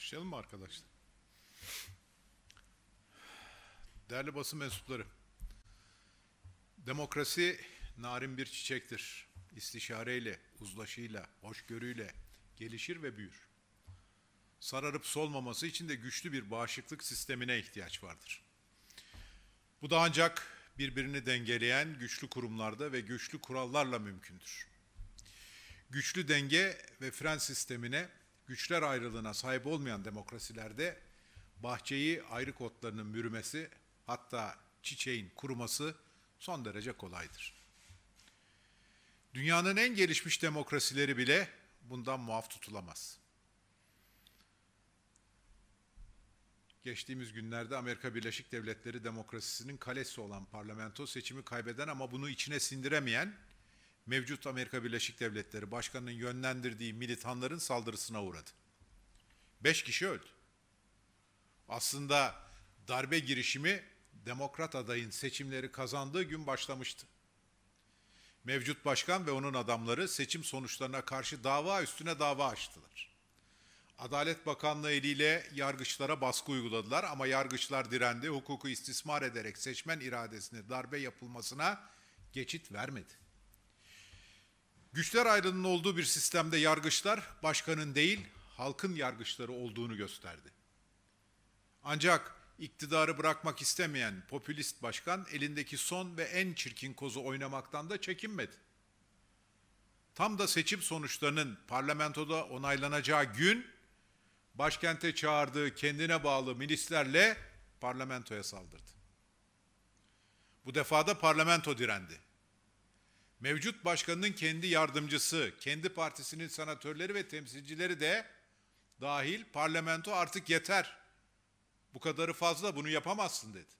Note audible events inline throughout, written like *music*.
Başlayalım mı arkadaşlar? Değerli basın mensupları, demokrasi narin bir çiçektir. İstişareyle, uzlaşıyla, hoşgörüyle gelişir ve büyür. Sararıp solmaması için de güçlü bir bağışıklık sistemine ihtiyaç vardır. Bu da ancak birbirini dengeleyen güçlü kurumlarda ve güçlü kurallarla mümkündür. Güçlü denge ve fren sistemine güçler ayrılığına sahip olmayan demokrasilerde bahçeyi ayrı kotlarının mürümesi hatta çiçeğin kuruması son derece kolaydır. Dünyanın en gelişmiş demokrasileri bile bundan muaf tutulamaz. Geçtiğimiz günlerde Amerika Birleşik Devletleri demokrasisinin kalesi olan parlamento seçimi kaybeden ama bunu içine sindiremeyen mevcut Amerika Birleşik Devletleri Başkanı'nın yönlendirdiği militanların saldırısına uğradı. Beş kişi öldü. Aslında darbe girişimi demokrat adayın seçimleri kazandığı gün başlamıştı. Mevcut başkan ve onun adamları seçim sonuçlarına karşı dava üstüne dava açtılar. Adalet Bakanlığı eliyle yargıçlara baskı uyguladılar ama yargıçlar direndi, hukuku istismar ederek seçmen iradesine darbe yapılmasına geçit vermedi. Güçler ayrılığının olduğu bir sistemde yargıçlar başkanın değil, halkın yargıçları olduğunu gösterdi. Ancak iktidarı bırakmak istemeyen popülist başkan elindeki son ve en çirkin kozu oynamaktan da çekinmedi. Tam da seçim sonuçlarının parlamentoda onaylanacağı gün başkente çağırdığı kendine bağlı milislerle parlamentoya saldırdı. Bu defada parlamento direndi mevcut başkanının kendi yardımcısı, kendi partisinin sanatörleri ve temsilcileri de dahil parlamento artık yeter. Bu kadarı fazla bunu yapamazsın dedi.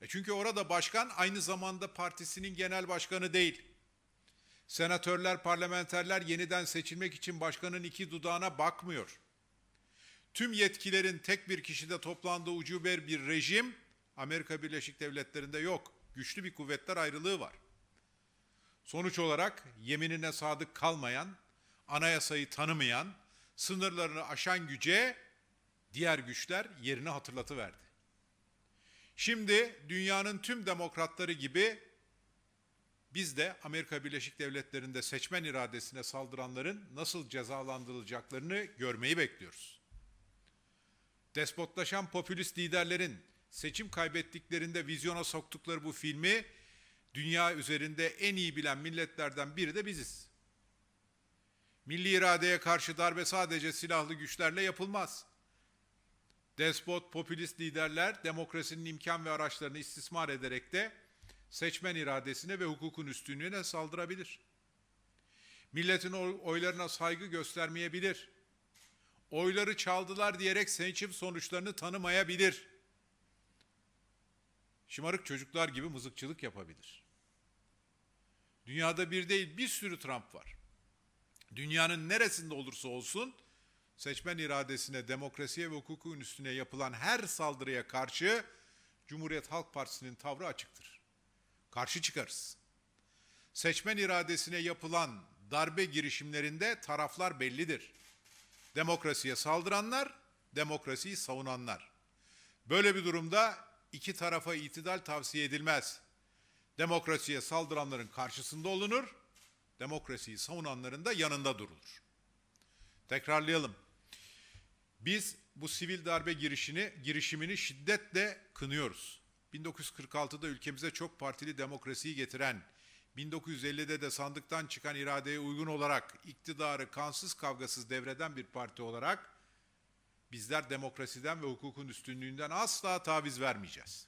E çünkü orada başkan aynı zamanda partisinin genel başkanı değil. Senatörler, parlamenterler yeniden seçilmek için başkanın iki dudağına bakmıyor. Tüm yetkilerin tek bir kişide toplandığı ucuber bir rejim Amerika Birleşik Devletleri'nde yok güçlü bir kuvvetler ayrılığı var. Sonuç olarak yeminine sadık kalmayan, anayasayı tanımayan, sınırlarını aşan güce diğer güçler yerini hatırlatıverdi. Şimdi dünyanın tüm demokratları gibi biz de Amerika Birleşik Devletleri'nde seçmen iradesine saldıranların nasıl cezalandırılacaklarını görmeyi bekliyoruz. Despotlaşan popülist liderlerin seçim kaybettiklerinde vizyona soktukları bu filmi dünya üzerinde en iyi bilen milletlerden biri de biziz. Milli iradeye karşı darbe sadece silahlı güçlerle yapılmaz. Despot, popülist liderler demokrasinin imkan ve araçlarını istismar ederek de seçmen iradesine ve hukukun üstünlüğüne saldırabilir. Milletin oylarına saygı göstermeyebilir. Oyları çaldılar diyerek seçim sonuçlarını tanımayabilir.'' şımarık çocuklar gibi mızıkçılık yapabilir. Dünyada bir değil bir sürü Trump var. Dünyanın neresinde olursa olsun seçmen iradesine, demokrasiye ve hukukun üstüne yapılan her saldırıya karşı Cumhuriyet Halk Partisi'nin tavrı açıktır. Karşı çıkarız. Seçmen iradesine yapılan darbe girişimlerinde taraflar bellidir. Demokrasiye saldıranlar, demokrasiyi savunanlar. Böyle bir durumda iki tarafa itidal tavsiye edilmez. Demokrasiye saldıranların karşısında olunur, demokrasiyi savunanların da yanında durulur. Tekrarlayalım. Biz bu sivil darbe girişini, girişimini şiddetle kınıyoruz. 1946'da ülkemize çok partili demokrasiyi getiren, 1950'de de sandıktan çıkan iradeye uygun olarak iktidarı kansız kavgasız devreden bir parti olarak Bizler demokrasiden ve hukukun üstünlüğünden asla taviz vermeyeceğiz.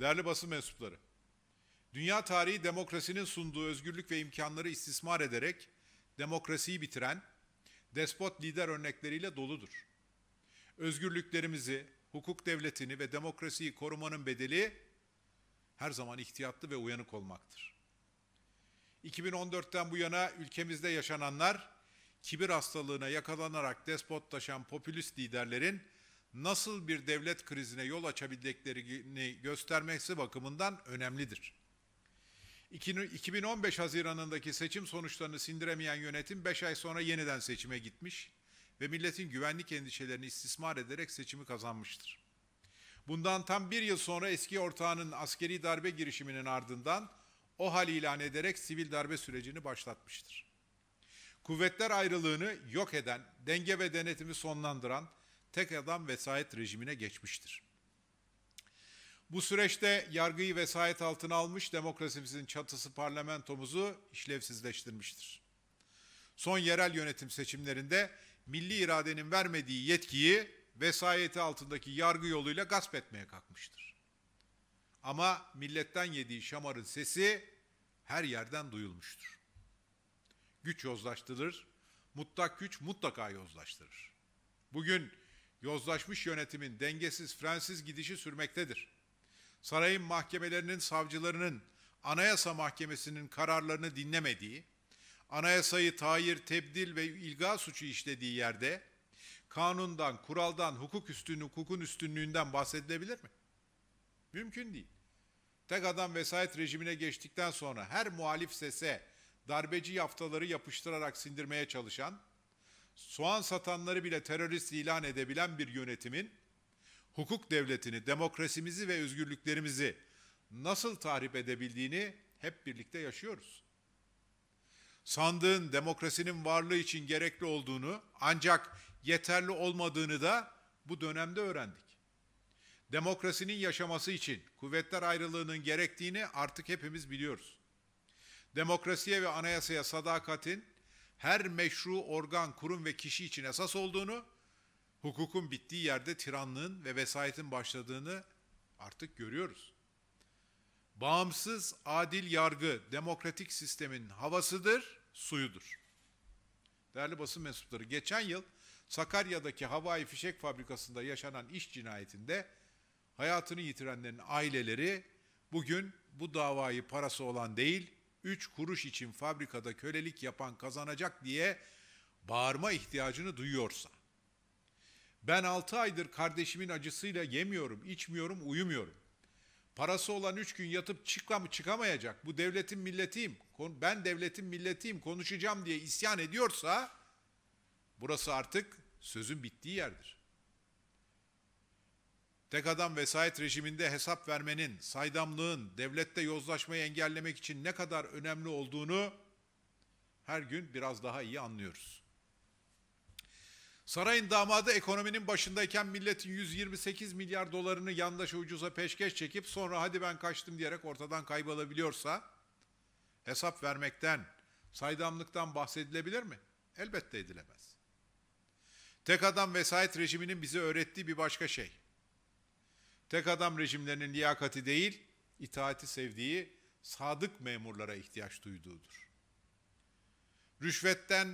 Değerli basın mensupları, dünya tarihi demokrasinin sunduğu özgürlük ve imkanları istismar ederek demokrasiyi bitiren despot lider örnekleriyle doludur. Özgürlüklerimizi, hukuk devletini ve demokrasiyi korumanın bedeli her zaman ihtiyatlı ve uyanık olmaktır. 2014'ten bu yana ülkemizde yaşananlar kibir hastalığına yakalanarak despotlaşan popülist liderlerin nasıl bir devlet krizine yol açabildiklerini göstermesi bakımından önemlidir. 2015 Haziran'ındaki seçim sonuçlarını sindiremeyen yönetim 5 ay sonra yeniden seçime gitmiş ve milletin güvenlik endişelerini istismar ederek seçimi kazanmıştır. Bundan tam bir yıl sonra eski ortağının askeri darbe girişiminin ardından o hal ilan ederek sivil darbe sürecini başlatmıştır kuvvetler ayrılığını yok eden, denge ve denetimi sonlandıran tek adam vesayet rejimine geçmiştir. Bu süreçte yargıyı vesayet altına almış demokrasimizin çatısı parlamentomuzu işlevsizleştirmiştir. Son yerel yönetim seçimlerinde milli iradenin vermediği yetkiyi vesayeti altındaki yargı yoluyla gasp etmeye kalkmıştır. Ama milletten yediği şamarın sesi her yerden duyulmuştur güç yozlaştırır. Mutlak güç mutlaka yozlaştırır. Bugün yozlaşmış yönetimin dengesiz, frensiz gidişi sürmektedir. Sarayın mahkemelerinin, savcılarının, anayasa mahkemesinin kararlarını dinlemediği, anayasayı tayir, tebdil ve ilga suçu işlediği yerde kanundan, kuraldan, hukuk üstünlüğü, hukukun üstünlüğünden bahsedilebilir mi? Mümkün değil. Tek adam vesayet rejimine geçtikten sonra her muhalif sese, darbeci yaftaları yapıştırarak sindirmeye çalışan, soğan satanları bile terörist ilan edebilen bir yönetimin hukuk devletini, demokrasimizi ve özgürlüklerimizi nasıl tahrip edebildiğini hep birlikte yaşıyoruz. Sandığın demokrasinin varlığı için gerekli olduğunu ancak yeterli olmadığını da bu dönemde öğrendik. Demokrasinin yaşaması için kuvvetler ayrılığının gerektiğini artık hepimiz biliyoruz demokrasiye ve anayasaya sadakatin her meşru organ, kurum ve kişi için esas olduğunu, hukukun bittiği yerde tiranlığın ve vesayetin başladığını artık görüyoruz. Bağımsız, adil yargı demokratik sistemin havasıdır, suyudur. Değerli basın mensupları, geçen yıl Sakarya'daki havai fişek fabrikasında yaşanan iş cinayetinde hayatını yitirenlerin aileleri bugün bu davayı parası olan değil, üç kuruş için fabrikada kölelik yapan kazanacak diye bağırma ihtiyacını duyuyorsa, ben altı aydır kardeşimin acısıyla yemiyorum, içmiyorum, uyumuyorum. Parası olan üç gün yatıp çıkam çıkamayacak, bu devletin milletiyim, ben devletin milletiyim, konuşacağım diye isyan ediyorsa, burası artık sözün bittiği yerdir. Tek adam vesayet rejiminde hesap vermenin, saydamlığın, devlette yozlaşmayı engellemek için ne kadar önemli olduğunu her gün biraz daha iyi anlıyoruz. Sarayın damadı ekonominin başındayken milletin 128 milyar dolarını yandaşa ucuza peşkeş çekip sonra hadi ben kaçtım diyerek ortadan kaybolabiliyorsa hesap vermekten, saydamlıktan bahsedilebilir mi? Elbette edilemez. Tek adam vesayet rejiminin bize öğrettiği bir başka şey. Tek adam rejimlerinin liyakati değil, itaati sevdiği sadık memurlara ihtiyaç duyduğudur. Rüşvetten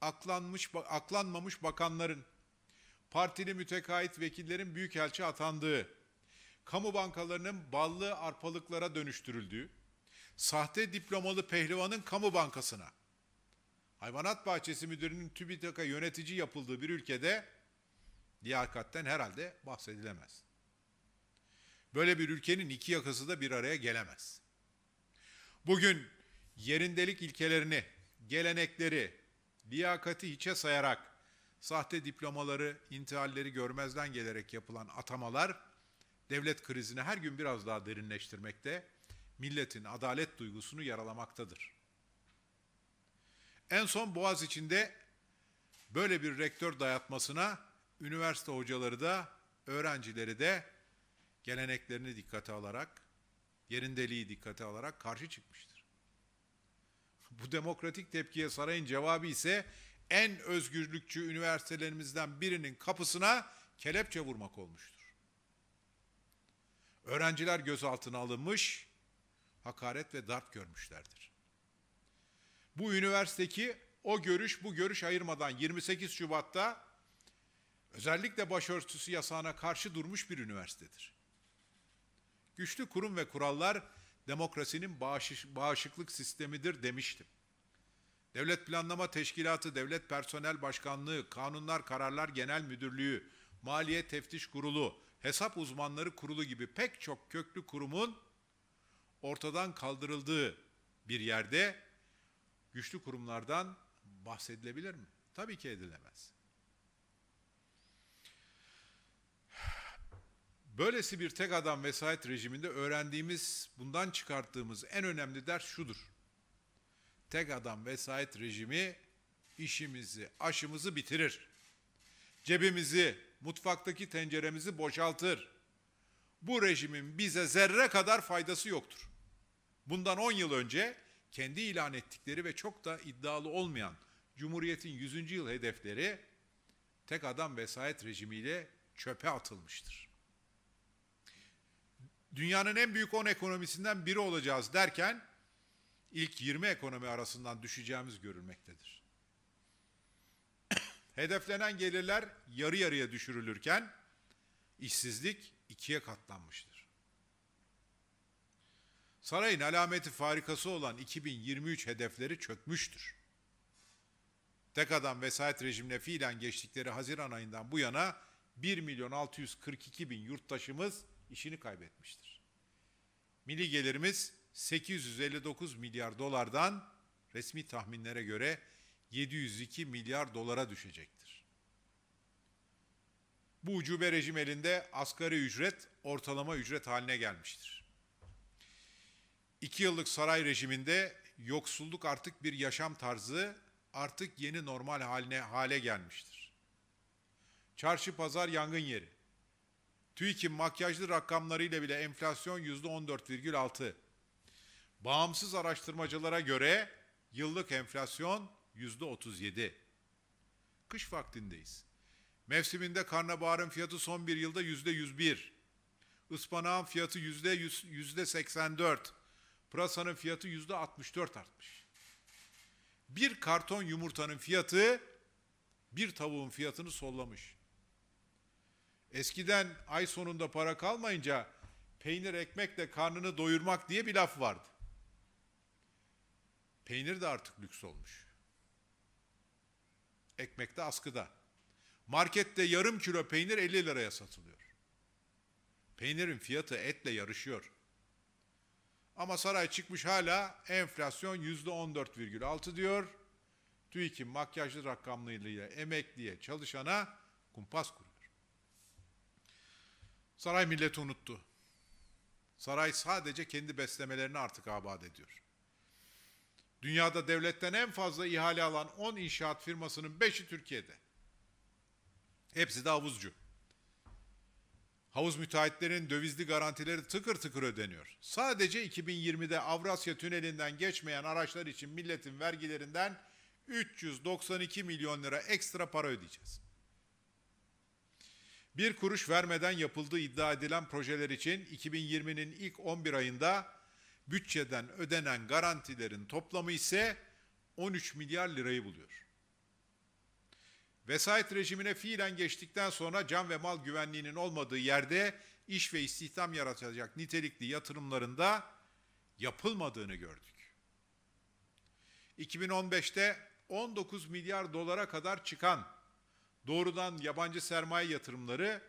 aklanmış, aklanmamış bakanların, partili mütekait vekillerin büyükelçi atandığı, kamu bankalarının ballı arpalıklara dönüştürüldüğü, sahte diplomalı pehlivanın kamu bankasına, hayvanat bahçesi müdürünün TÜBİTAK'a yönetici yapıldığı bir ülkede liyakatten herhalde bahsedilemez. Böyle bir ülkenin iki yakası da bir araya gelemez. Bugün yerindelik ilkelerini, gelenekleri, liyakati hiçe sayarak sahte diplomaları, intihalleri görmezden gelerek yapılan atamalar devlet krizini her gün biraz daha derinleştirmekte, milletin adalet duygusunu yaralamaktadır. En son Boğaz içinde böyle bir rektör dayatmasına üniversite hocaları da öğrencileri de geleneklerini dikkate alarak, yerindeliği dikkate alarak karşı çıkmıştır. Bu demokratik tepkiye sarayın cevabı ise en özgürlükçü üniversitelerimizden birinin kapısına kelepçe vurmak olmuştur. Öğrenciler gözaltına alınmış, hakaret ve darp görmüşlerdir. Bu üniversiteki o görüş bu görüş ayırmadan 28 Şubat'ta özellikle başörtüsü yasağına karşı durmuş bir üniversitedir. Güçlü kurum ve kurallar demokrasinin bağış, bağışıklık sistemidir demiştim. Devlet Planlama Teşkilatı, Devlet Personel Başkanlığı, Kanunlar Kararlar Genel Müdürlüğü, Maliye Teftiş Kurulu, Hesap Uzmanları Kurulu gibi pek çok köklü kurumun ortadan kaldırıldığı bir yerde güçlü kurumlardan bahsedilebilir mi? Tabii ki edilemez. Böylesi bir tek adam vesayet rejiminde öğrendiğimiz, bundan çıkarttığımız en önemli ders şudur. Tek adam vesayet rejimi işimizi, aşımızı bitirir. Cebimizi, mutfaktaki tenceremizi boşaltır. Bu rejimin bize zerre kadar faydası yoktur. Bundan 10 yıl önce kendi ilan ettikleri ve çok da iddialı olmayan Cumhuriyet'in 100. yıl hedefleri tek adam vesayet rejimiyle çöpe atılmıştır dünyanın en büyük 10 ekonomisinden biri olacağız derken ilk 20 ekonomi arasından düşeceğimiz görülmektedir. *coughs* Hedeflenen gelirler yarı yarıya düşürülürken işsizlik ikiye katlanmıştır. Sarayın alameti farikası olan 2023 hedefleri çökmüştür. Tek adam vesayet rejimine fiilen geçtikleri Haziran ayından bu yana 1 milyon 642 bin yurttaşımız işini kaybetmiştir. Milli gelirimiz 859 milyar dolardan resmi tahminlere göre 702 milyar dolara düşecektir. Bu ucube rejim elinde asgari ücret ortalama ücret haline gelmiştir. İki yıllık saray rejiminde yoksulluk artık bir yaşam tarzı, artık yeni normal haline hale gelmiştir. Çarşı pazar yangın yeri. TÜİK'in makyajlı rakamlarıyla bile enflasyon %14,6. Bağımsız araştırmacılara göre yıllık enflasyon %37. Kış vaktindeyiz. Mevsiminde karnabaharın fiyatı son bir yılda %101. Ispanağın fiyatı %84. Pırasanın fiyatı %64 artmış. Bir karton yumurtanın fiyatı bir tavuğun fiyatını sollamış. Eskiden ay sonunda para kalmayınca peynir ekmekle karnını doyurmak diye bir laf vardı. Peynir de artık lüks olmuş. Ekmek de askıda. Markette yarım kilo peynir 50 liraya satılıyor. Peynirin fiyatı etle yarışıyor. Ama saray çıkmış hala enflasyon %14,6 diyor. TÜİK'in makyajlı rakamlarıyla emekliye, çalışana kumpas kuruyor. Saray milleti unuttu. Saray sadece kendi beslemelerini artık abat ediyor. Dünyada devletten en fazla ihale alan 10 inşaat firmasının 5'i Türkiye'de. Hepsi de havuzcu. Havuz müteahhitlerin dövizli garantileri tıkır tıkır ödeniyor. Sadece 2020'de Avrasya Tüneli'nden geçmeyen araçlar için milletin vergilerinden 392 milyon lira ekstra para ödeyeceğiz bir kuruş vermeden yapıldığı iddia edilen projeler için 2020'nin ilk 11 ayında bütçeden ödenen garantilerin toplamı ise 13 milyar lirayı buluyor. Vesayet rejimine fiilen geçtikten sonra can ve mal güvenliğinin olmadığı yerde iş ve istihdam yaratacak nitelikli yatırımlarında yapılmadığını gördük. 2015'te 19 milyar dolara kadar çıkan doğrudan yabancı sermaye yatırımları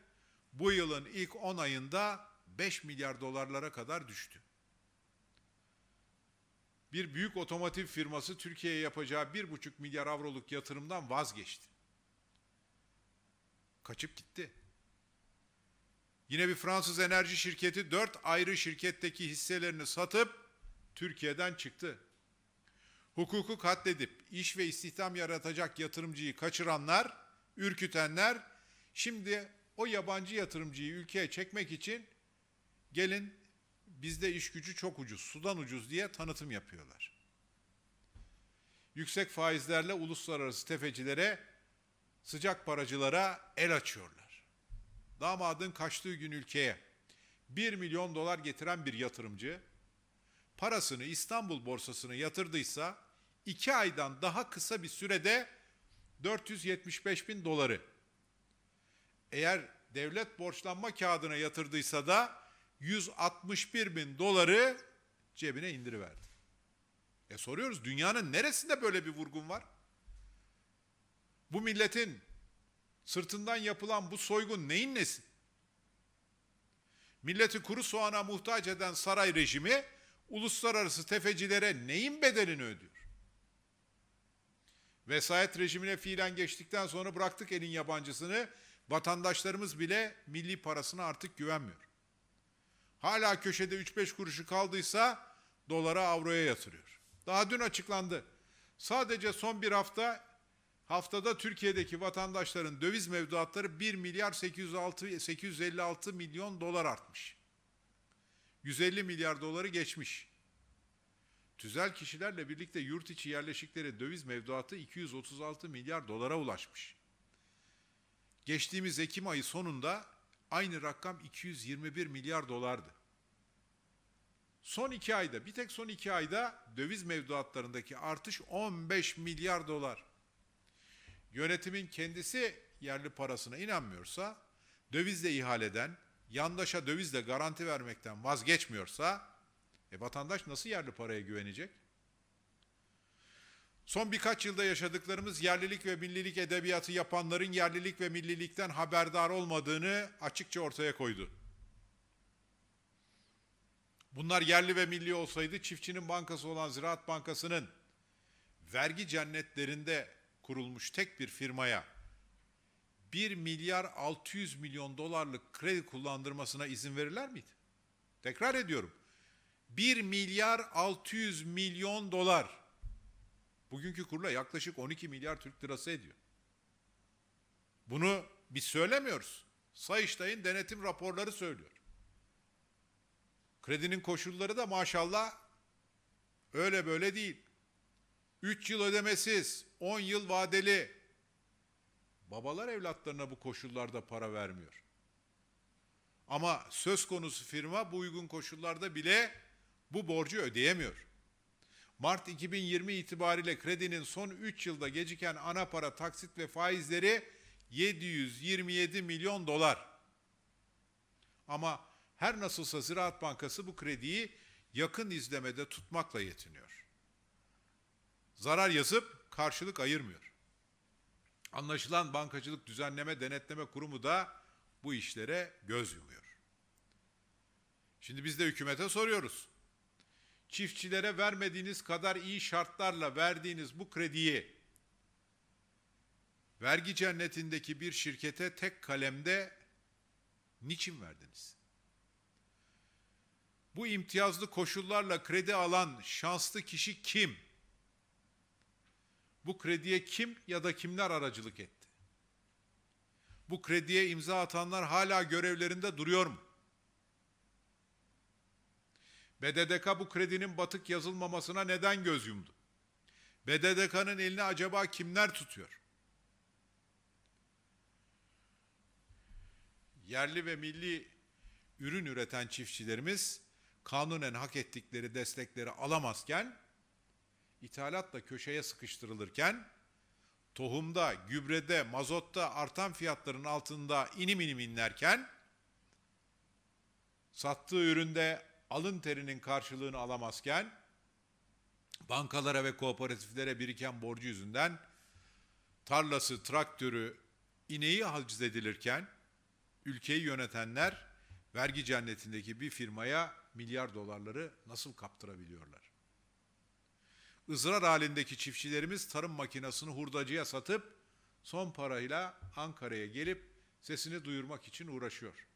bu yılın ilk 10 ayında 5 milyar dolarlara kadar düştü. Bir büyük otomotiv firması Türkiye'ye yapacağı 1,5 milyar avroluk yatırımdan vazgeçti. Kaçıp gitti. Yine bir Fransız enerji şirketi 4 ayrı şirketteki hisselerini satıp Türkiye'den çıktı. Hukuku katledip iş ve istihdam yaratacak yatırımcıyı kaçıranlar ürkütenler şimdi o yabancı yatırımcıyı ülkeye çekmek için gelin bizde iş gücü çok ucuz, sudan ucuz diye tanıtım yapıyorlar. Yüksek faizlerle uluslararası tefecilere, sıcak paracılara el açıyorlar. Damadın kaçtığı gün ülkeye 1 milyon dolar getiren bir yatırımcı parasını İstanbul borsasına yatırdıysa 2 aydan daha kısa bir sürede 475 bin doları. Eğer devlet borçlanma kağıdına yatırdıysa da 161 bin doları cebine indiriverdi. E soruyoruz dünyanın neresinde böyle bir vurgun var? Bu milletin sırtından yapılan bu soygun neyin nesi? Milleti kuru soğana muhtaç eden saray rejimi uluslararası tefecilere neyin bedelini ödüyor? vesayet rejimine fiilen geçtikten sonra bıraktık elin yabancısını. Vatandaşlarımız bile milli parasına artık güvenmiyor. Hala köşede 3-5 kuruşu kaldıysa dolara, avroya yatırıyor. Daha dün açıklandı. Sadece son bir hafta haftada Türkiye'deki vatandaşların döviz mevduatları 1 milyar 806, 856 milyon dolar artmış. 150 milyar doları geçmiş tüzel kişilerle birlikte yurt içi yerleşikleri döviz mevduatı 236 milyar dolara ulaşmış. Geçtiğimiz Ekim ayı sonunda aynı rakam 221 milyar dolardı. Son iki ayda, bir tek son iki ayda döviz mevduatlarındaki artış 15 milyar dolar. Yönetimin kendisi yerli parasına inanmıyorsa, dövizle ihaleden, yandaşa dövizle garanti vermekten vazgeçmiyorsa, e vatandaş nasıl yerli paraya güvenecek? Son birkaç yılda yaşadıklarımız yerlilik ve millilik edebiyatı yapanların yerlilik ve millilikten haberdar olmadığını açıkça ortaya koydu. Bunlar yerli ve milli olsaydı çiftçinin bankası olan Ziraat Bankası'nın vergi cennetlerinde kurulmuş tek bir firmaya 1 milyar 600 milyon dolarlık kredi kullandırmasına izin verirler miydi? Tekrar ediyorum. 1 milyar 600 milyon dolar. Bugünkü kurla yaklaşık 12 milyar Türk lirası ediyor. Bunu biz söylemiyoruz. Sayıştay'ın denetim raporları söylüyor. Kredinin koşulları da maşallah öyle böyle değil. 3 yıl ödemesiz, 10 yıl vadeli. Babalar evlatlarına bu koşullarda para vermiyor. Ama söz konusu firma bu uygun koşullarda bile bu borcu ödeyemiyor. Mart 2020 itibariyle kredinin son 3 yılda geciken ana para taksit ve faizleri 727 milyon dolar. Ama her nasılsa Ziraat Bankası bu krediyi yakın izlemede tutmakla yetiniyor. Zarar yazıp karşılık ayırmıyor. Anlaşılan Bankacılık Düzenleme Denetleme Kurumu da bu işlere göz yumuyor. Şimdi biz de hükümete soruyoruz çiftçilere vermediğiniz kadar iyi şartlarla verdiğiniz bu krediyi vergi cennetindeki bir şirkete tek kalemde niçin verdiniz? Bu imtiyazlı koşullarla kredi alan şanslı kişi kim? Bu krediye kim ya da kimler aracılık etti? Bu krediye imza atanlar hala görevlerinde duruyor mu? BDDK bu kredinin batık yazılmamasına neden göz yumdu? BDDK'nın elini acaba kimler tutuyor? Yerli ve milli ürün üreten çiftçilerimiz kanunen hak ettikleri destekleri alamazken, ithalatla köşeye sıkıştırılırken, tohumda, gübrede, mazotta artan fiyatların altında inim inim inlerken, sattığı üründe alın terinin karşılığını alamazken bankalara ve kooperatiflere biriken borcu yüzünden tarlası, traktörü, ineği haciz edilirken ülkeyi yönetenler vergi cennetindeki bir firmaya milyar dolarları nasıl kaptırabiliyorlar? Izrar halindeki çiftçilerimiz tarım makinesini hurdacıya satıp son parayla Ankara'ya gelip sesini duyurmak için uğraşıyor.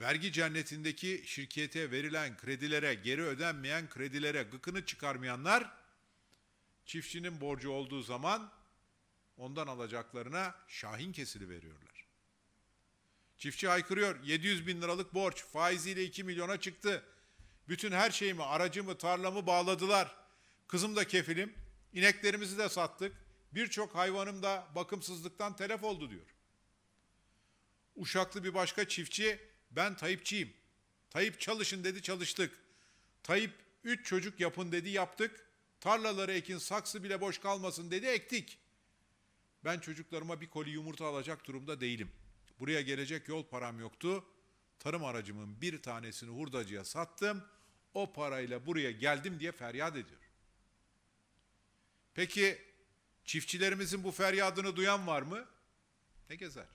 Vergi cennetindeki şirkete verilen kredilere, geri ödenmeyen kredilere gıkını çıkarmayanlar çiftçinin borcu olduğu zaman ondan alacaklarına şahin kesili veriyorlar. Çiftçi haykırıyor 700 bin liralık borç faiziyle 2 milyona çıktı. Bütün her şeyimi, aracımı, tarlamı bağladılar. Kızım da kefilim, ineklerimizi de sattık. Birçok hayvanım da bakımsızlıktan telef oldu diyor. Uşaklı bir başka çiftçi ben Tayyipçiyim. Tayyip çalışın dedi çalıştık. Tayyip üç çocuk yapın dedi yaptık. Tarlaları ekin saksı bile boş kalmasın dedi ektik. Ben çocuklarıma bir koli yumurta alacak durumda değilim. Buraya gelecek yol param yoktu. Tarım aracımın bir tanesini hurdacıya sattım. O parayla buraya geldim diye feryat ediyor. Peki çiftçilerimizin bu feryadını duyan var mı? Ne gezer?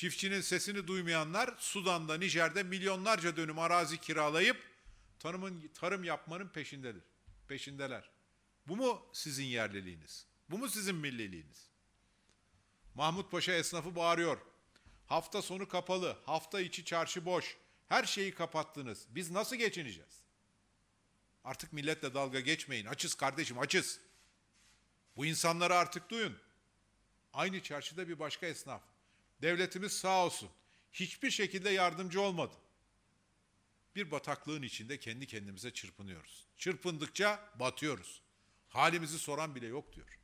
Çiftçinin sesini duymayanlar Sudan'da, Nijer'de milyonlarca dönüm arazi kiralayıp tarımın, tarım yapmanın peşindedir. Peşindeler. Bu mu sizin yerliliğiniz? Bu mu sizin milliliğiniz? Mahmut Paşa esnafı bağırıyor. Hafta sonu kapalı, hafta içi çarşı boş. Her şeyi kapattınız. Biz nasıl geçineceğiz? Artık milletle dalga geçmeyin. Açız kardeşim, açız. Bu insanları artık duyun. Aynı çarşıda bir başka esnaf. Devletimiz sağ olsun hiçbir şekilde yardımcı olmadı. Bir bataklığın içinde kendi kendimize çırpınıyoruz. Çırpındıkça batıyoruz. Halimizi soran bile yok diyor.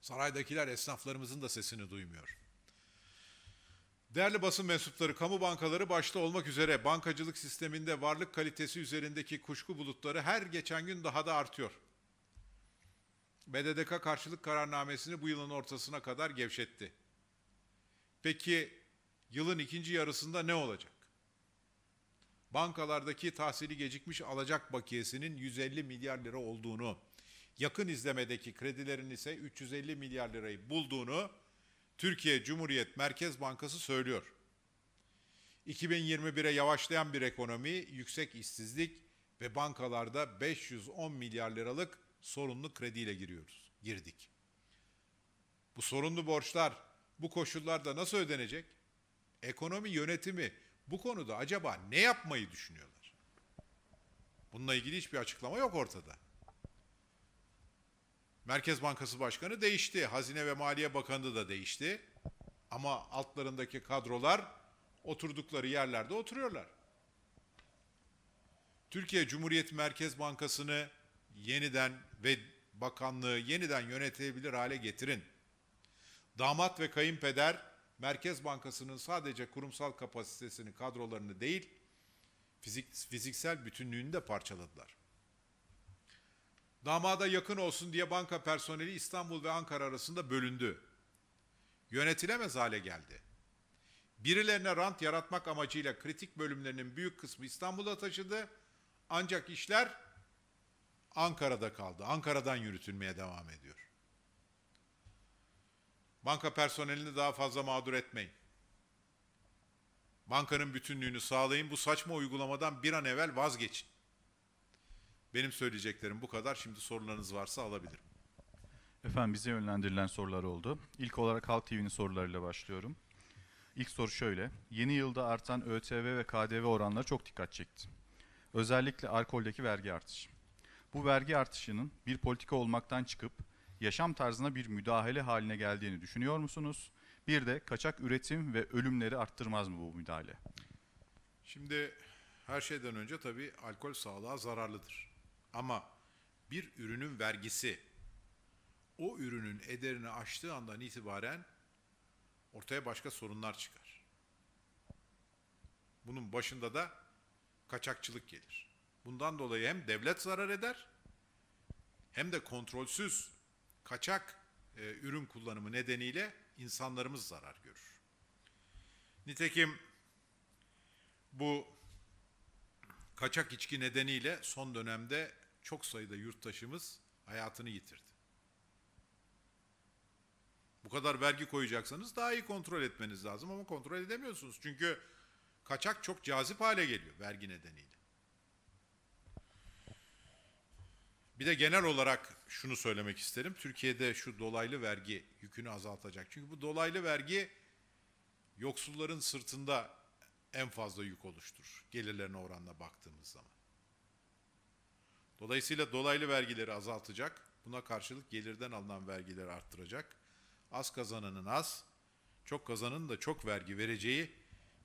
Saraydakiler esnaflarımızın da sesini duymuyor. Değerli basın mensupları, kamu bankaları başta olmak üzere bankacılık sisteminde varlık kalitesi üzerindeki kuşku bulutları her geçen gün daha da artıyor. BDDK karşılık kararnamesini bu yılın ortasına kadar gevşetti. Peki yılın ikinci yarısında ne olacak? Bankalardaki tahsili gecikmiş alacak bakiyesinin 150 milyar lira olduğunu, yakın izlemedeki kredilerin ise 350 milyar lirayı bulduğunu Türkiye Cumhuriyet Merkez Bankası söylüyor. 2021'e yavaşlayan bir ekonomi, yüksek işsizlik ve bankalarda 510 milyar liralık sorunlu krediyle giriyoruz, girdik. Bu sorunlu borçlar bu koşullarda nasıl ödenecek? Ekonomi yönetimi bu konuda acaba ne yapmayı düşünüyorlar? Bununla ilgili hiçbir açıklama yok ortada. Merkez Bankası Başkanı değişti. Hazine ve Maliye Bakanı da değişti. Ama altlarındaki kadrolar oturdukları yerlerde oturuyorlar. Türkiye Cumhuriyet Merkez Bankası'nı yeniden ve bakanlığı yeniden yönetebilir hale getirin. Damat ve kayınpeder Merkez Bankası'nın sadece kurumsal kapasitesini, kadrolarını değil, fizik, fiziksel bütünlüğünü de parçaladılar. Damada yakın olsun diye banka personeli İstanbul ve Ankara arasında bölündü. Yönetilemez hale geldi. Birilerine rant yaratmak amacıyla kritik bölümlerinin büyük kısmı İstanbul'a taşıdı. Ancak işler Ankara'da kaldı. Ankara'dan yürütülmeye devam ediyor. Banka personelini daha fazla mağdur etmeyin. Bankanın bütünlüğünü sağlayın. Bu saçma uygulamadan bir an evvel vazgeçin. Benim söyleyeceklerim bu kadar. Şimdi sorularınız varsa alabilirim. Efendim bize yönlendirilen sorular oldu. İlk olarak Halk TV'nin sorularıyla başlıyorum. İlk soru şöyle. Yeni yılda artan ÖTV ve KDV oranları çok dikkat çekti. Özellikle alkoldeki vergi artışı. Bu vergi artışının bir politika olmaktan çıkıp yaşam tarzına bir müdahale haline geldiğini düşünüyor musunuz? Bir de kaçak üretim ve ölümleri arttırmaz mı bu müdahale? Şimdi her şeyden önce tabii alkol sağlığa zararlıdır. Ama bir ürünün vergisi o ürünün ederini aştığı andan itibaren ortaya başka sorunlar çıkar. Bunun başında da kaçakçılık gelir. Bundan dolayı hem devlet zarar eder hem de kontrolsüz kaçak e, ürün kullanımı nedeniyle insanlarımız zarar görür. Nitekim bu kaçak içki nedeniyle son dönemde çok sayıda yurttaşımız hayatını yitirdi. Bu kadar vergi koyacaksanız daha iyi kontrol etmeniz lazım ama kontrol edemiyorsunuz. Çünkü kaçak çok cazip hale geliyor vergi nedeniyle. Bir de genel olarak şunu söylemek isterim. Türkiye'de şu dolaylı vergi yükünü azaltacak. Çünkü bu dolaylı vergi yoksulların sırtında en fazla yük oluşturur. Gelirlerine oranla baktığımız zaman. Dolayısıyla dolaylı vergileri azaltacak. Buna karşılık gelirden alınan vergileri arttıracak. Az kazananın az, çok kazananın da çok vergi vereceği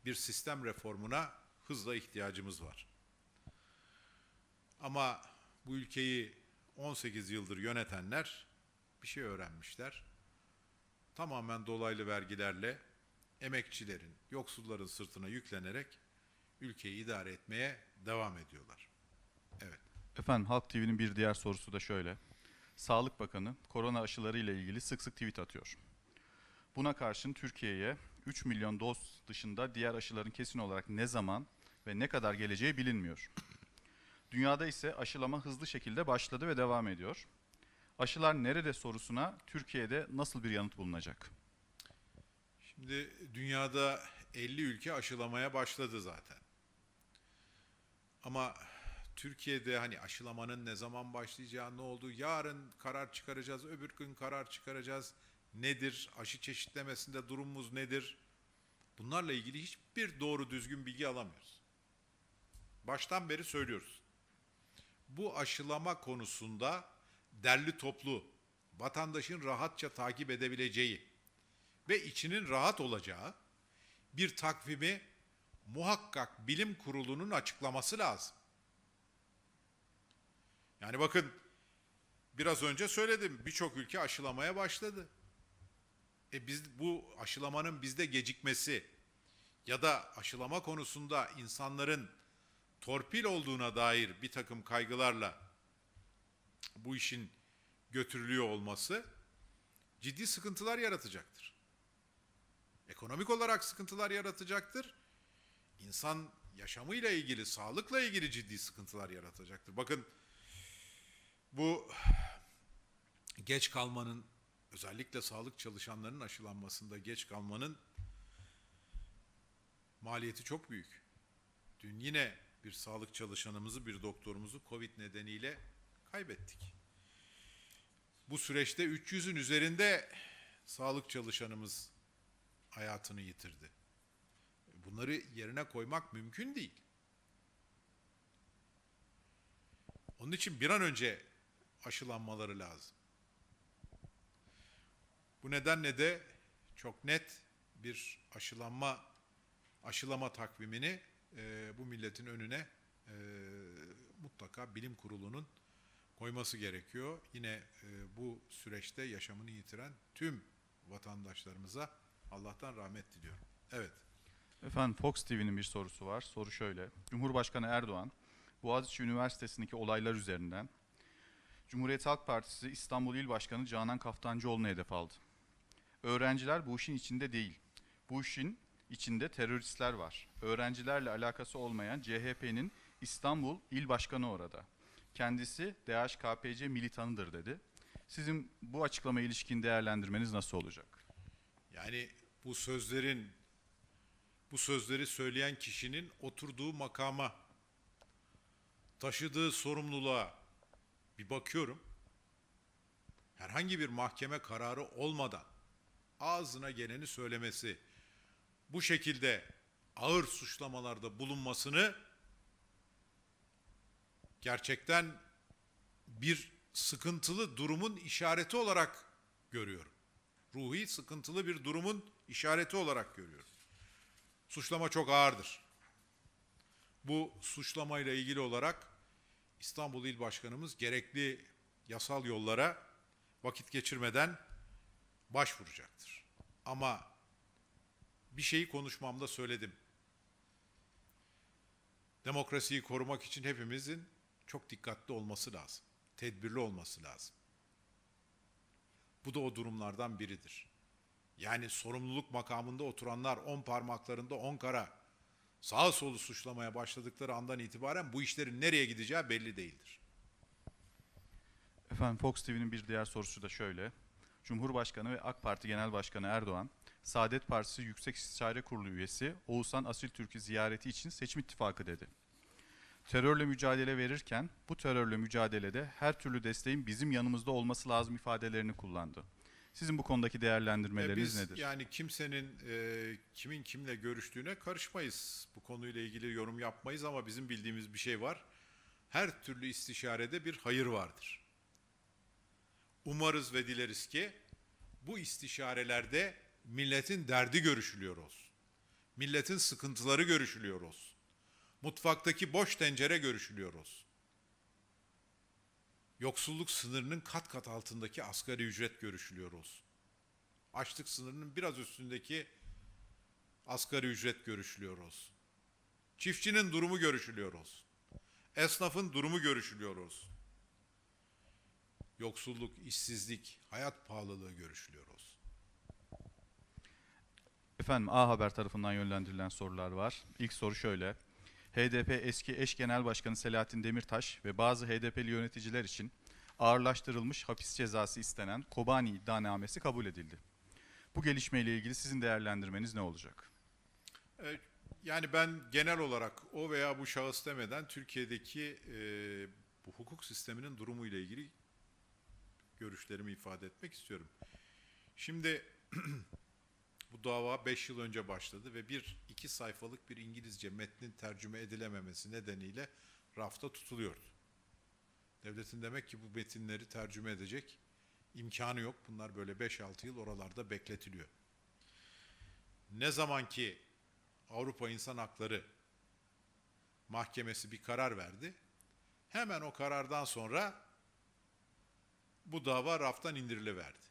bir sistem reformuna hızla ihtiyacımız var. Ama bu ülkeyi 18 yıldır yönetenler bir şey öğrenmişler. Tamamen dolaylı vergilerle emekçilerin, yoksulların sırtına yüklenerek ülkeyi idare etmeye devam ediyorlar. Evet. Efendim Halk TV'nin bir diğer sorusu da şöyle. Sağlık Bakanı korona aşıları ile ilgili sık sık tweet atıyor. Buna karşın Türkiye'ye 3 milyon doz dışında diğer aşıların kesin olarak ne zaman ve ne kadar geleceği bilinmiyor. Dünyada ise aşılama hızlı şekilde başladı ve devam ediyor. Aşılar nerede sorusuna Türkiye'de nasıl bir yanıt bulunacak? Şimdi dünyada 50 ülke aşılamaya başladı zaten. Ama Türkiye'de hani aşılamanın ne zaman başlayacağı, ne olduğu, yarın karar çıkaracağız, öbür gün karar çıkaracağız. Nedir? Aşı çeşitlemesinde durumumuz nedir? Bunlarla ilgili hiçbir doğru düzgün bilgi alamıyoruz. Baştan beri söylüyoruz bu aşılama konusunda derli toplu, vatandaşın rahatça takip edebileceği ve içinin rahat olacağı bir takvimi muhakkak bilim kurulunun açıklaması lazım. Yani bakın biraz önce söyledim birçok ülke aşılamaya başladı. E biz bu aşılamanın bizde gecikmesi ya da aşılama konusunda insanların torpil olduğuna dair bir takım kaygılarla bu işin götürülüyor olması ciddi sıkıntılar yaratacaktır. Ekonomik olarak sıkıntılar yaratacaktır. İnsan yaşamıyla ilgili, sağlıkla ilgili ciddi sıkıntılar yaratacaktır. Bakın bu geç kalmanın özellikle sağlık çalışanlarının aşılanmasında geç kalmanın maliyeti çok büyük. Dün yine bir sağlık çalışanımızı, bir doktorumuzu COVID nedeniyle kaybettik. Bu süreçte 300'ün üzerinde sağlık çalışanımız hayatını yitirdi. Bunları yerine koymak mümkün değil. Onun için bir an önce aşılanmaları lazım. Bu nedenle de çok net bir aşılanma aşılama takvimini e, bu milletin önüne e, mutlaka bilim kurulunun koyması gerekiyor. Yine e, bu süreçte yaşamını yitiren tüm vatandaşlarımıza Allah'tan rahmet diliyorum. Evet. Efendim Fox TV'nin bir sorusu var. Soru şöyle. Cumhurbaşkanı Erdoğan, Boğaziçi Üniversitesi'ndeki olaylar üzerinden Cumhuriyet Halk Partisi İstanbul İl Başkanı Canan Kaftancıoğlu'na hedef aldı. Öğrenciler bu işin içinde değil. Bu işin içinde teröristler var öğrencilerle alakası olmayan CHP'nin İstanbul il başkanı orada. Kendisi DHKPC militanıdır dedi. Sizin bu açıklama ilişkin değerlendirmeniz nasıl olacak? Yani bu sözlerin bu sözleri söyleyen kişinin oturduğu makama taşıdığı sorumluluğa bir bakıyorum. Herhangi bir mahkeme kararı olmadan ağzına geleni söylemesi bu şekilde ağır suçlamalarda bulunmasını gerçekten bir sıkıntılı durumun işareti olarak görüyorum. Ruhi sıkıntılı bir durumun işareti olarak görüyorum. Suçlama çok ağırdır. Bu suçlamayla ilgili olarak İstanbul İl Başkanımız gerekli yasal yollara vakit geçirmeden başvuracaktır. Ama bir şeyi konuşmamda söyledim. Demokrasiyi korumak için hepimizin çok dikkatli olması lazım. Tedbirli olması lazım. Bu da o durumlardan biridir. Yani sorumluluk makamında oturanlar on parmaklarında on kara sağ solu suçlamaya başladıkları andan itibaren bu işlerin nereye gideceği belli değildir. Efendim Fox TV'nin bir diğer sorusu da şöyle. Cumhurbaşkanı ve AK Parti Genel Başkanı Erdoğan Saadet Partisi Yüksek İstişare Kurulu üyesi Oğuzhan Asil Türk'ü ziyareti için seçim ittifakı dedi. Terörle mücadele verirken bu terörle mücadelede her türlü desteğin bizim yanımızda olması lazım ifadelerini kullandı. Sizin bu konudaki değerlendirmeleriniz e, Biz, nedir? Yani kimsenin e, kimin kimle görüştüğüne karışmayız. Bu konuyla ilgili yorum yapmayız ama bizim bildiğimiz bir şey var. Her türlü istişarede bir hayır vardır. Umarız ve dileriz ki bu istişarelerde milletin derdi görüşülüyor olsun. Milletin sıkıntıları görüşülüyor olsun. Mutfaktaki boş tencere görüşülüyor olsun. Yoksulluk sınırının kat kat altındaki asgari ücret görüşülüyor olsun. Açlık sınırının biraz üstündeki asgari ücret görüşülüyor olsun. Çiftçinin durumu görüşülüyor olsun. Esnafın durumu görüşülüyor olsun. Yoksulluk, işsizlik, hayat pahalılığı görüşülüyor olsun. Efendim A Haber tarafından yönlendirilen sorular var. İlk soru şöyle. HDP eski eş genel başkanı Selahattin Demirtaş ve bazı HDP'li yöneticiler için ağırlaştırılmış hapis cezası istenen Kobani iddianamesi kabul edildi. Bu gelişmeyle ilgili sizin değerlendirmeniz ne olacak? E, yani ben genel olarak o veya bu şahıs demeden Türkiye'deki e, bu hukuk sisteminin durumu ile ilgili görüşlerimi ifade etmek istiyorum. Şimdi *clears throat* Bu dava 5 yıl önce başladı ve bir iki sayfalık bir İngilizce metnin tercüme edilememesi nedeniyle rafta tutuluyor. Devletin demek ki bu metinleri tercüme edecek imkanı yok. Bunlar böyle 5-6 yıl oralarda bekletiliyor. Ne zaman ki Avrupa İnsan Hakları Mahkemesi bir karar verdi. Hemen o karardan sonra bu dava raftan indiriliverdi.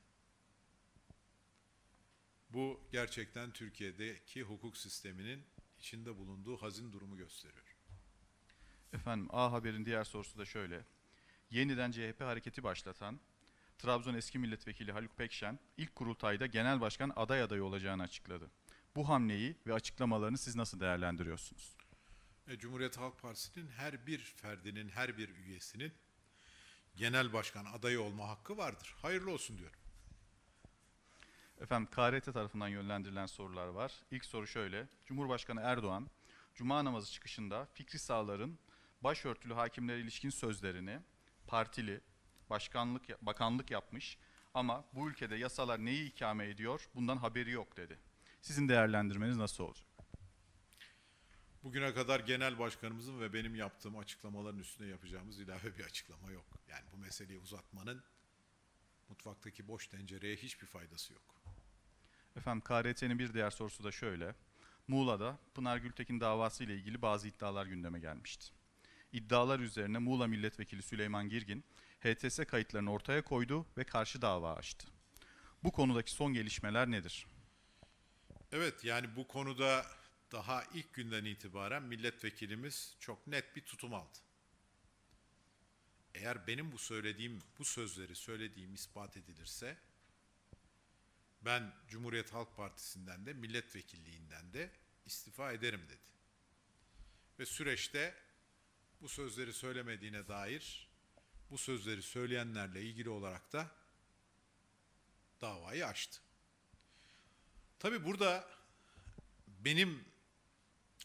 Bu gerçekten Türkiye'deki hukuk sisteminin içinde bulunduğu hazin durumu gösteriyor. Efendim A Haber'in diğer sorusu da şöyle. Yeniden CHP hareketi başlatan Trabzon eski milletvekili Haluk Pekşen ilk kurultayda genel başkan aday adayı olacağını açıkladı. Bu hamleyi ve açıklamalarını siz nasıl değerlendiriyorsunuz? E, Cumhuriyet Halk Partisi'nin her bir ferdinin, her bir üyesinin genel başkan adayı olma hakkı vardır. Hayırlı olsun diyorum. Efendim KRT tarafından yönlendirilen sorular var. İlk soru şöyle. Cumhurbaşkanı Erdoğan, Cuma namazı çıkışında Fikri Sağlar'ın başörtülü hakimlere ilişkin sözlerini partili, başkanlık, bakanlık yapmış ama bu ülkede yasalar neyi ikame ediyor bundan haberi yok dedi. Sizin değerlendirmeniz nasıl olacak? Bugüne kadar genel başkanımızın ve benim yaptığım açıklamaların üstüne yapacağımız ilave bir açıklama yok. Yani bu meseleyi uzatmanın mutfaktaki boş tencereye hiçbir faydası yok. Efendim KRT'nin bir diğer sorusu da şöyle. Muğla'da Pınar Gültekin davası ile ilgili bazı iddialar gündeme gelmişti. İddialar üzerine Muğla Milletvekili Süleyman Girgin, HTS kayıtlarını ortaya koydu ve karşı dava açtı. Bu konudaki son gelişmeler nedir? Evet yani bu konuda daha ilk günden itibaren milletvekilimiz çok net bir tutum aldı. Eğer benim bu söylediğim, bu sözleri söylediğim ispat edilirse ben Cumhuriyet Halk Partisi'nden de milletvekilliğinden de istifa ederim dedi. Ve süreçte bu sözleri söylemediğine dair bu sözleri söyleyenlerle ilgili olarak da davayı açtı. Tabi burada benim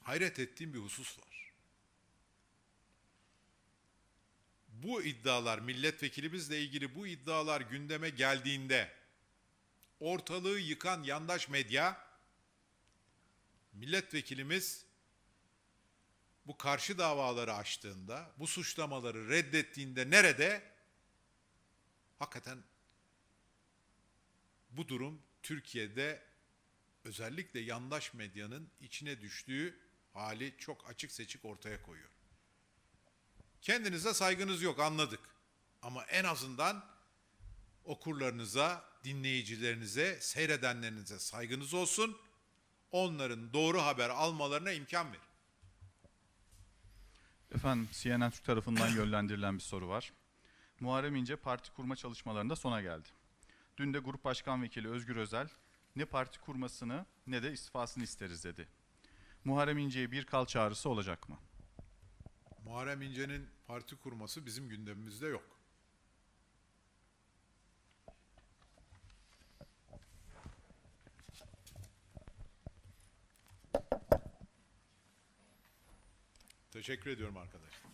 hayret ettiğim bir husus var. Bu iddialar, milletvekilimizle ilgili bu iddialar gündeme geldiğinde ortalığı yıkan yandaş medya, milletvekilimiz bu karşı davaları açtığında, bu suçlamaları reddettiğinde nerede? Hakikaten bu durum Türkiye'de özellikle yandaş medyanın içine düştüğü hali çok açık seçik ortaya koyuyor. Kendinize saygınız yok anladık. Ama en azından okurlarınıza, dinleyicilerinize, seyredenlerinize saygınız olsun. Onların doğru haber almalarına imkan verin. Efendim CNN Türk tarafından yönlendirilen bir soru var. Muharrem İnce parti kurma çalışmalarında sona geldi. Dün de Grup Başkan Vekili Özgür Özel ne parti kurmasını ne de istifasını isteriz dedi. Muharrem İnce'ye bir kal çağrısı olacak mı? Muharrem İnce'nin parti kurması bizim gündemimizde yok. Teşekkür ediyorum arkadaşlar.